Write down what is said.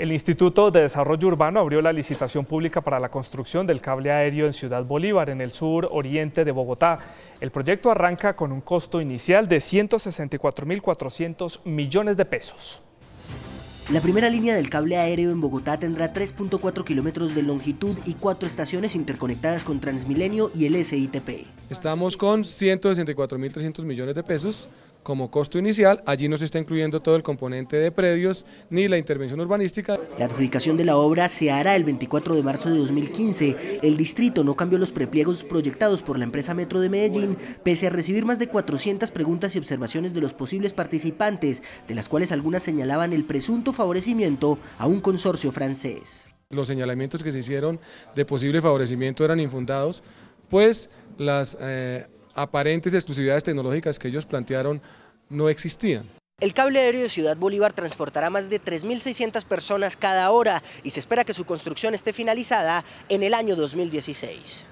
El Instituto de Desarrollo Urbano abrió la licitación pública para la construcción del cable aéreo en Ciudad Bolívar, en el sur oriente de Bogotá. El proyecto arranca con un costo inicial de 164.400 millones de pesos. La primera línea del cable aéreo en Bogotá tendrá 3.4 kilómetros de longitud y cuatro estaciones interconectadas con Transmilenio y el SITP. Estamos con 164.300 millones de pesos como costo inicial. Allí no se está incluyendo todo el componente de predios ni la intervención urbanística. La adjudicación de la obra se hará el 24 de marzo de 2015. El distrito no cambió los prepliegos proyectados por la empresa Metro de Medellín, pese a recibir más de 400 preguntas y observaciones de los posibles participantes, de las cuales algunas señalaban el presunto favorecimiento a un consorcio francés. Los señalamientos que se hicieron de posible favorecimiento eran infundados, pues las eh, aparentes exclusividades tecnológicas que ellos plantearon no existían. El cable aéreo de Ciudad Bolívar transportará más de 3.600 personas cada hora y se espera que su construcción esté finalizada en el año 2016.